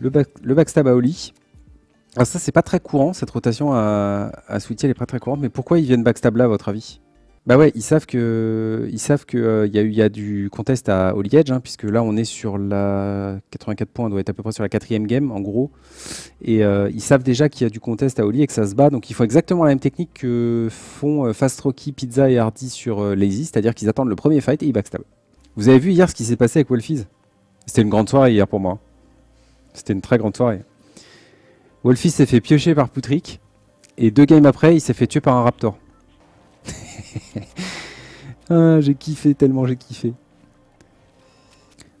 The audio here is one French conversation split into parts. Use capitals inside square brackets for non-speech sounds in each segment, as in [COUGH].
le, backstab à Oli. Alors ça, c'est pas très courant, cette rotation à, à elle est pas très courante, mais pourquoi ils viennent backstab là, à votre avis Bah ouais, ils savent que ils savent que euh, y, a du contest à Oli Edge, hein, puisque là, on est sur la 84 points, on doit être à peu près sur la quatrième game, en gros. Et euh, ils savent déjà qu'il y a du contest à Oli et que ça se bat, donc ils font exactement la même technique que font euh, Fast Rocky, Pizza et Hardy sur Lazy, c'est-à-dire qu'ils attendent le premier fight et ils backstab. Vous avez vu hier ce qui s'est passé avec Wolfies C'était une grande soirée hier pour moi. C'était une très grande soirée. Wolfie s'est fait piocher par Poutric. Et deux games après, il s'est fait tuer par un raptor. [LAUGHS] Ah, j'ai kiffé, tellement j'ai kiffé.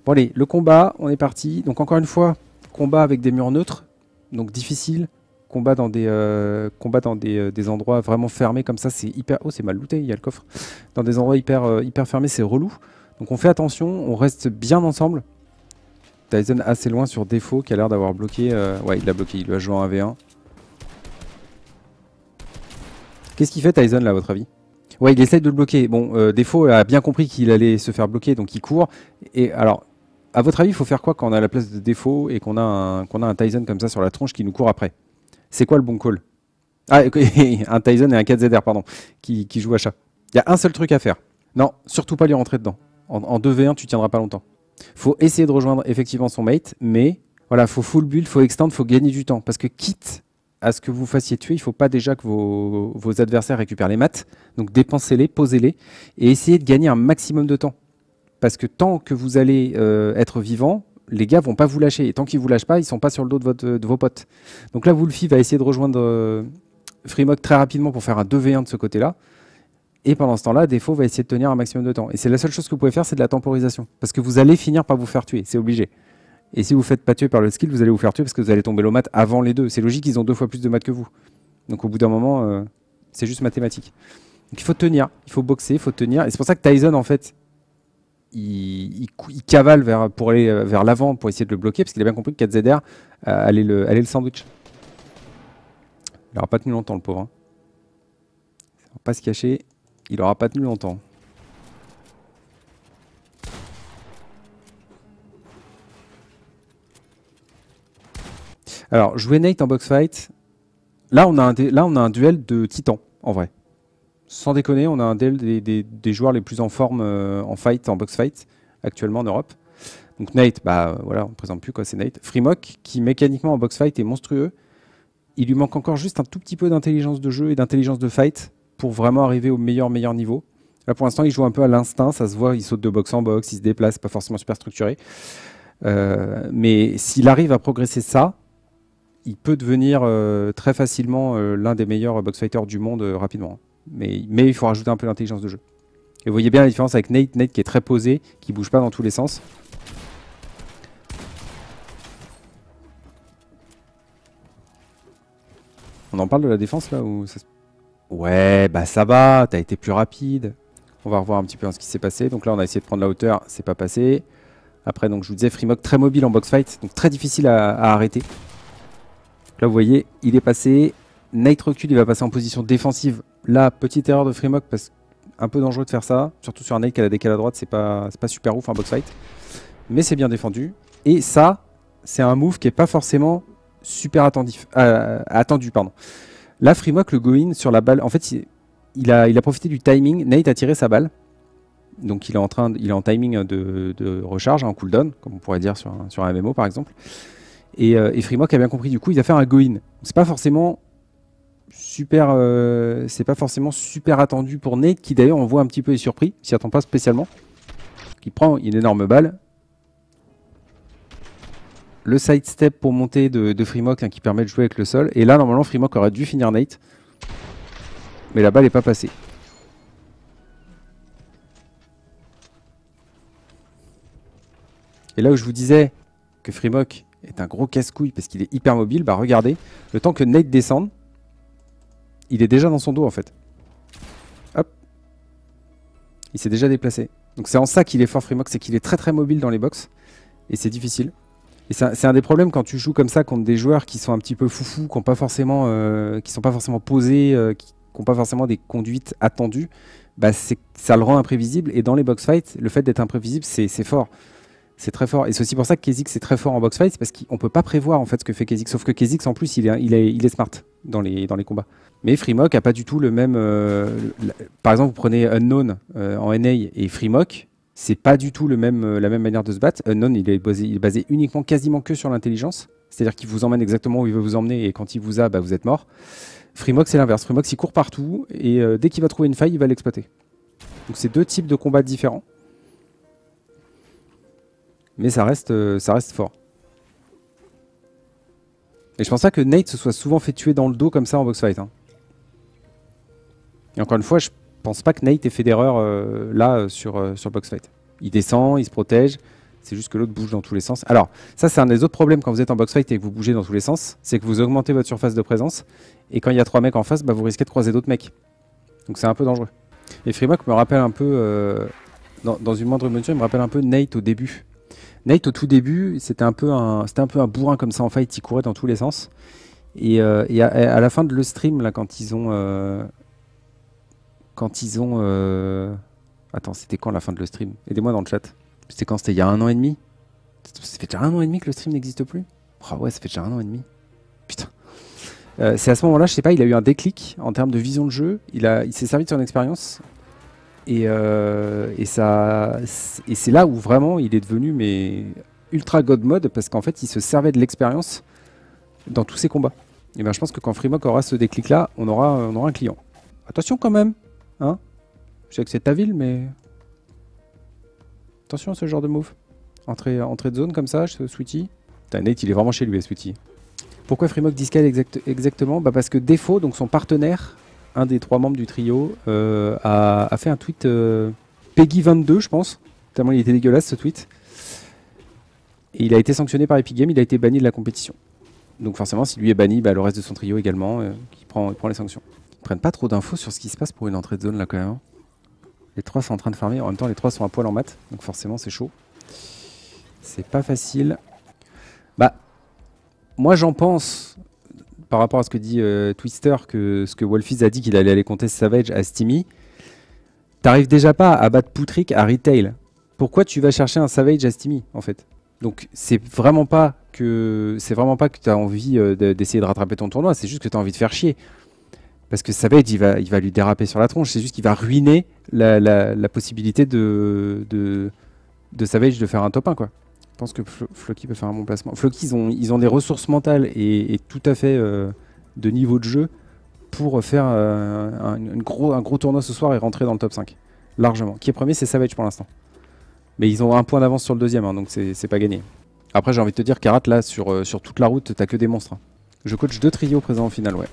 Bon allez, le combat, on est parti. Donc encore une fois, combat avec des murs neutres, donc difficile. Combat dans des, euh, dans euh, des, endroits vraiment fermés comme ça, c'est hyper... Oh, c'est mal looté, il y a le coffre. Dans des endroits hyper, euh, hyper fermés, c'est relou. Donc on fait attention, on reste bien ensemble. Tyson assez loin sur défaut qui a l'air d'avoir bloqué. Euh, ouais, il l'a bloqué, il lui a joué en 1v1. Qu'est-ce qu'il fait Tyson là, à votre avis Ouais, il essaye de le bloquer. Bon, euh, défaut a bien compris qu'il allait se faire bloquer, donc il court. Et alors, à votre avis, il faut faire quoi quand on a la place de défaut et qu'on a, qu'on a un Tyson comme ça sur la tronche qui nous court après C'est quoi le bon call Ah, [LAUGHS] un Tyson et un 4ZR, pardon, qui, jouent à chat. Il y a un seul truc à faire. Non, surtout pas lui rentrer dedans. En, en 2v1, tu tiendras pas longtemps faut essayer de rejoindre effectivement son mate, mais voilà, faut full build, faut il faut gagner du temps. Parce que quitte à ce que vous fassiez tuer, il ne faut pas déjà que vos, adversaires récupèrent les maths. Donc dépensez-les, posez-les et essayez de gagner un maximum de temps. Parce que tant que vous allez euh, être vivant, les gars vont pas vous lâcher. Et tant qu'ils vous lâchent pas, ils sont pas sur le dos de, vos potes. Donc là, Wolfie va essayer de rejoindre euh, très rapidement pour faire un 2v1 de ce côté-là. Et pendant ce temps-là, défaut va essayer de tenir un maximum de temps. Et c'est la seule chose que vous pouvez faire, c'est de la temporisation. Parce que vous allez finir par vous faire tuer, c'est obligé. Et si vous ne faites pas tuer par le skill, vous allez vous faire tuer parce que vous allez tomber le mat avant les deux. C'est logique, ils ont deux fois plus de maths que vous. Donc au bout d'un moment, euh, c'est juste mathématique. Donc il faut tenir, il faut boxer, il faut tenir. Et c'est pour ça que Tyson, en fait, il, cavale vers, pour aller vers l'avant pour essayer de le bloquer parce qu'il a bien compris que 4ZR euh, allait, le, sandwich. Il n'aura pas tenu longtemps, le pauvre. Hein. Il ne va pas se cacher. Il aura pas tenu longtemps. Alors, jouer Nate en box fight. Là, on a un, un duel de titans, en vrai. Sans déconner, on a un duel des, joueurs les plus en forme euh, en fight, en box fight, actuellement en Europe. Donc Nate, bah voilà, on ne présente plus quoi, c'est Nate. Fremok, qui mécaniquement en box fight est monstrueux. Il lui manque encore juste un tout petit peu d'intelligence de jeu et d'intelligence de fight pour vraiment arriver au meilleur, meilleur niveau. Là, pour l'instant, il joue un peu à l'instinct, ça se voit, il saute de box en box, il se déplace, pas forcément super structuré. Euh, mais s'il arrive à progresser ça, il peut devenir euh, très facilement euh, l'un des meilleurs box du monde rapidement. Mais, mais il faut rajouter un peu l'intelligence de jeu. Et vous voyez bien la différence avec Nate, Nate qui est très posé, qui bouge pas dans tous les sens. On en parle de la défense là ou ça Ouais, bah ça va, t'as été plus rapide. On va revoir un petit peu hein, ce qui s'est passé. Donc là, on a essayé de prendre la hauteur, c'est pas passé. Après, donc je vous disais, Freemok très mobile en box fight, donc très difficile à, arrêter. Là, vous voyez, il est passé. Night recule il va passer en position défensive. Là, petite erreur de Freemok parce un peu dangereux de faire ça, surtout sur un Night qui a la décale à droite, c'est pas, pas super ouf en box fight. Mais c'est bien défendu. Et ça, c'est un move qui est pas forcément super attendif, euh, attendu. Pardon. Là, FreeMock le go sur la balle, en fait, il a, il a profité du timing. Nate a tiré sa balle. Donc il est en, train il en timing de, recharge, en hein, cooldown, comme on pourrait dire sur un, sur MMO par exemple. Euh, et, Freemock a bien compris du coup, il va faire un go-in. C'est pas forcément super, euh, c'est pas forcément super attendu pour Nate, qui d'ailleurs on voit un petit peu est surpris, s'y attend pas spécialement. Il prend une énorme balle le sidestep pour monter de, de hein, qui permet de jouer avec le sol. Et là, normalement, Fremok aurait dû finir Nate. Mais la balle n'est pas passée. Et là où je vous disais que Fremok est un gros casse-couille parce qu'il est hyper mobile, bah regardez, le temps que Nate descende, il est déjà dans son dos en fait. Hop. Il s'est déjà déplacé. Donc c'est en ça qu'il est fort Fremok, c'est qu'il est très très mobile dans les box. Et c'est difficile c'est un, des problèmes quand tu joues comme ça contre des joueurs qui sont un petit peu foufou, qui ne pas forcément, euh, qui sont pas forcément posés, euh, qui n'ont pas forcément des conduites attendues. Bah ça le rend imprévisible. Et dans les box fights, le fait d'être imprévisible, c'est fort. C'est très fort. Et c'est aussi pour ça que Kesix est très fort en box parce qu'on ne peut pas prévoir en fait ce que fait Kesix. Sauf que Kesix en plus, il est, smart dans les, combats. Mais Frimok a pas du tout le même. Euh, par exemple, vous prenez Unknown en NA et Frimok c'est pas du tout le même, euh, la même manière de se battre. Unknown, euh, il est basé, est basé uniquement, quasiment que sur l'intelligence. C'est-à-dire qu'il vous emmène exactement où il veut vous emmener et quand il vous a, bah, vous êtes mort. Freemox, c'est l'inverse. Freemox, il court partout et euh, dès qu'il va trouver une faille, il va l'exploiter. Donc c'est deux types de combats différents. Mais ça reste, ça reste fort. Et je pense pas que Nate se soit souvent fait tuer dans le dos comme ça en box fight. Hein. Et encore une fois, je pense pas que Nate ait fait d'erreur euh, là euh, sur, euh, sur box fight. Il descend, il se protège. C'est juste que l'autre bouge dans tous les sens. Alors, ça, c'est un des autres problèmes quand vous êtes en box fight et que vous bougez dans tous les sens. C'est que vous augmentez votre surface de présence. Et quand il y a trois mecs en face, bah, vous risquez de croiser d'autres mecs. Donc, c'est un peu dangereux. Et Freemark me rappelle un peu, dans, une moindre mesure, il me rappelle un peu Nate au début. Nate, au tout début, c'était un, peu un, un peu un bourrin comme ça en fight. Il courait dans tous les sens. Et, à, à, la fin de le stream, là, quand ils ont quand ils ont. Euh, attends, c'était quand la fin de le stream Aidez-moi dans le chat. C'était quand C'était il y a un an et demi Ça fait déjà un an et demi que le stream n'existe plus Ah ouais, ça fait déjà un an et demi. Putain. Euh, c'est à ce moment-là, je sais pas, il a eu un déclic en termes de vision de jeu. Il, a- il s'est servi de son expérience. Et, euh, et, ça, et c'est là où vraiment il est devenu mais ultra god mode parce qu'en fait, il se servait de l'expérience dans tous ses combats. Et ben, je pense que quand Freemock aura ce déclic-là, on aura, on aura un client. Attention quand même, Hein Je sais que c'est ta ville, mais. Attention à ce genre de move. Entrée, entrée de zone comme ça, Sweetie. Putain, Nate, il est vraiment chez lui, Sweetie. Pourquoi Fremok Discal exact exactement bah Parce que Défaut, donc son partenaire, un des trois membres du trio, euh, a, fait un tweet euh, Peggy22, je pense. Tellement il était dégueulasse ce tweet. Et il a été sanctionné par Epic Games, il a été banni de la compétition. Donc forcément, si lui est banni, bah, le reste de son trio également, euh, qui prend les sanctions prennent pas trop d'infos sur ce qui se passe pour une entrée de zone là quand même. Hein. Les trois sont en train de farmer, en même temps les trois sont à poil en maths, donc forcément c'est chaud. C'est pas facile. Bah, moi j'en pense, par rapport à ce que dit euh, Twister, que ce que Wolfies a dit qu'il allait aller compter Savage à Steamy, t'arrives déjà pas à battre Poutrick à retail. Pourquoi tu vas chercher un Savage à Steamy en fait donc c'est vraiment pas que c'est vraiment pas que tu as envie euh, d'essayer de rattraper ton tournoi, c'est juste que tu as envie de faire chier. Parce que Savage, il va, il va lui déraper sur la tronche. C'est juste qu'il va ruiner la, possibilité de, de, de, Savage de faire un top 1, quoi. Je pense que Floki peut faire un bon placement. Floki, ils ont, ils ont des ressources mentales et, tout à fait euh, de niveau de jeu pour faire euh, un, gros, un gros tournoi ce soir et rentrer dans le top 5. Largement. Qui est premier, c'est Savage pour l'instant. Mais ils ont un point d'avance sur le deuxième, hein, donc c'est pas gagné. Après, j'ai envie de te dire, Karat, là, sur, euh, sur toute la route, t'as que des monstres. Hein. Je coach deux trios présents au final, ouais.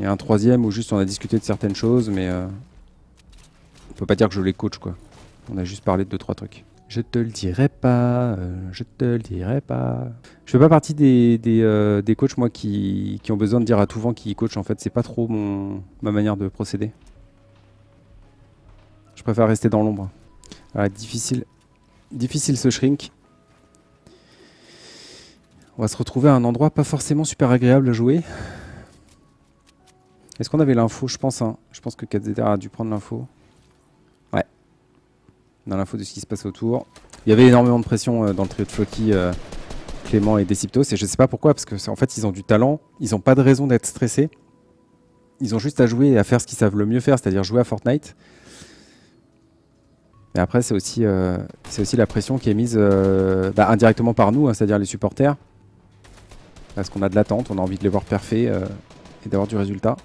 Et un troisième où juste on a discuté de certaines choses, mais euh, on peut pas dire que je les coach quoi. On a juste parlé de deux trois trucs. Je te le dirai pas, euh, je te le dirai pas. Je fais pas partie des, des, euh, coachs moi qui, ont besoin de dire à tout vent qui coach en fait. C'est pas trop mon, ma manière de procéder. Je préfère rester dans l'ombre. Ah, difficile, difficile ce shrink. On va se retrouver à un endroit pas forcément super agréable à jouer. Est-ce qu'on avait l'info Je pense, hein. Je pense que KZR a dû prendre l'info. Ouais. Dans l'info de ce qui se passe autour. Il y avait énormément de pression euh, dans le trio de Floki, euh, Clément et Deciptos. Et je sais pas pourquoi, parce qu'en fait, ils ont du talent. Ils n'ont pas de raison d'être stressés. Ils ont juste à jouer et à faire ce qu'ils savent le mieux faire, c'est-à-dire jouer à Fortnite. Et après, c'est aussi, euh, aussi la pression qui est mise bah, indirectement par nous, hein, c'est-à-dire les supporters. Parce qu'on a de l'attente, on a envie de les voir parfaits et d'avoir du résultat.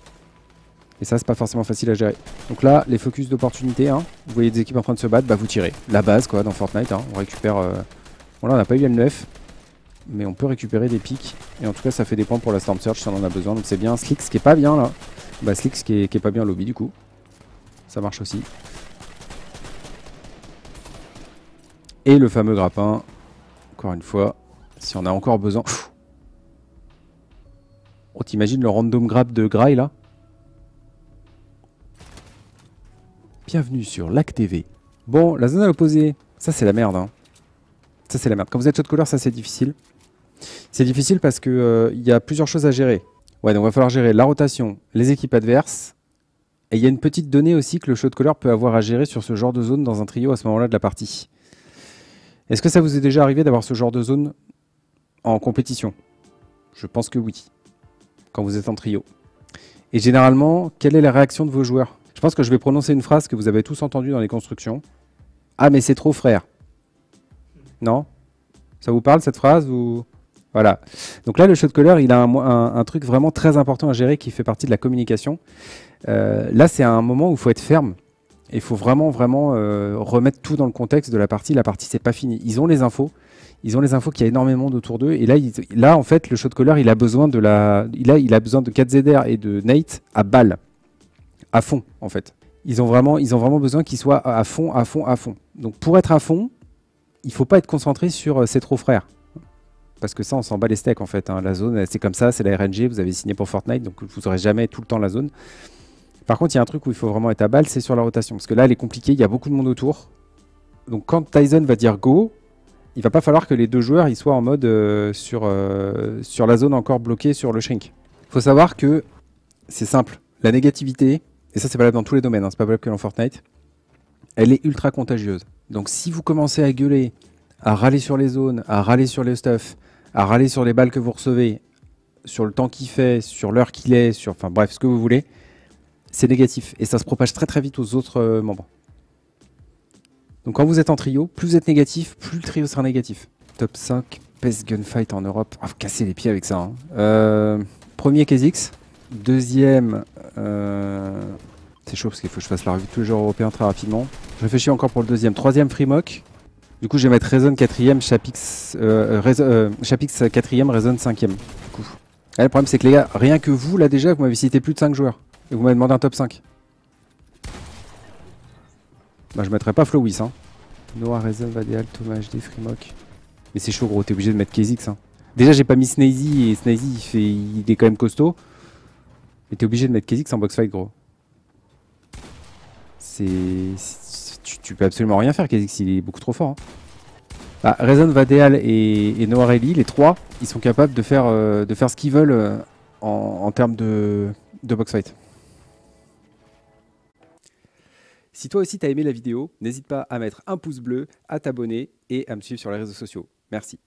Et ça, c'est pas forcément facile à gérer. Donc là, les focus d'opportunité, hein, vous voyez des équipes en train de se battre, bah vous tirez. La base, quoi, dans Fortnite, hein, on récupère... Voilà, euh, Bon, là, on n'a pas eu M9, mais on peut récupérer des pics. Et en tout cas, ça fait des points pour la Storm Search si on en a besoin. Donc c'est bien. Slix qui est pas bien, là. Bah, Slix qui est, pas bien lobby, du coup. Ça marche aussi. Et le fameux grappin, encore une fois, si on a encore besoin... On t'imagine le random grab de Grail, là Bienvenue sur LAC TV. Bon, la zone à l'opposé, ça c'est la merde. Hein. Ça c'est la merde. Quand vous êtes de couleur, ça c'est difficile. C'est difficile parce qu'il euh, y a plusieurs choses à gérer. Ouais, donc il va falloir gérer la rotation, les équipes adverses. Et il y a une petite donnée aussi que le show de couleur peut avoir à gérer sur ce genre de zone dans un trio à ce moment-là de la partie. Est-ce que ça vous est déjà arrivé d'avoir ce genre de zone en compétition Je pense que oui, quand vous êtes en trio. Et généralement, quelle est la réaction de vos joueurs je pense que je vais prononcer une phrase que vous avez tous entendue dans les constructions. Ah, mais c'est trop frère. Non Ça vous parle cette phrase ou... Voilà. Donc là, le show de couleur il a un, un, un, truc vraiment très important à gérer qui fait partie de la communication. Euh, là, c'est un moment où il faut être ferme. Il faut vraiment, vraiment euh, remettre tout dans le contexte de la partie. La partie, c'est pas fini. Ils ont les infos. Ils ont les infos qu'il y a énormément autour d'eux. Et là, il, là, en fait, le show de couleur il a besoin de la, il a, il a besoin de 4 et de Nate à balle à fond, en fait. Ils ont vraiment, ils ont vraiment besoin qu'ils soient à fond, à fond, à fond. Donc pour être à fond, il faut pas être concentré sur euh, ses trop frères Parce que ça, on s'en bat les steaks en fait. Hein. La zone, c'est comme ça, c'est la RNG, vous avez signé pour Fortnite, donc vous aurez jamais tout le temps la zone. Par contre, il y a un truc où il faut vraiment être à balle, c'est sur la rotation. Parce que là, elle est compliquée, il y a beaucoup de monde autour. Donc quand Tyson va dire go, il va pas falloir que les deux joueurs ils soient en mode euh, sur, euh, sur la zone encore bloquée sur le shrink. faut savoir que c'est simple. La négativité, et ça c'est valable dans tous les domaines, hein. c'est pas valable que dans Fortnite, elle est ultra contagieuse. Donc si vous commencez à gueuler, à râler sur les zones, à râler sur les stuff, à râler sur les balles que vous recevez, sur le temps qu'il fait, sur l'heure qu'il est, sur enfin bref, ce que vous voulez, c'est négatif et ça se propage très très vite aux autres euh, membres. Donc quand vous êtes en trio, plus vous êtes négatif, plus le trio sera négatif. Top 5 best gunfight en Europe. Ah, casser les pieds avec ça. Hein. Euh, premier KZX. deuxième euh, c'est chaud parce qu'il faut que je fasse la revue de tous les joueurs européens très rapidement. Je réfléchis encore pour le deuxième. Troisième free Du coup, je vais mettre Raison 4ème, Chapix, euh, euh, Chapix 4ème, Raison 5ème. coup. le problème, c'est que les gars, rien que vous, là déjà, vous m'avez cité plus de 5 joueurs. Et vous m'avez demandé un top 5. Bah, je mettrais pas Flowis. Hein. Noah, Raison, Vadeal, Thomas, HD, Freemock. Mais c'est chaud, gros, t'es obligé de mettre KZX. Hein. Déjà, j'ai pas mis Snazy et Snazy, il, fait... il est quand même costaud t'es obligé de mettre Kha'Zix en box fight, gros. C'est. Tu, peux absolument rien faire, Kha'Zix, il est beaucoup trop fort. Hein. Ah, Raison, Vadeal et, et Noirelli, les trois, ils sont capables de faire, euh, de faire ce qu'ils veulent euh, en, termes de, de box fight. Si toi aussi t'as aimé la vidéo, n'hésite pas à mettre un pouce bleu, à t'abonner et à me suivre sur les réseaux sociaux. Merci.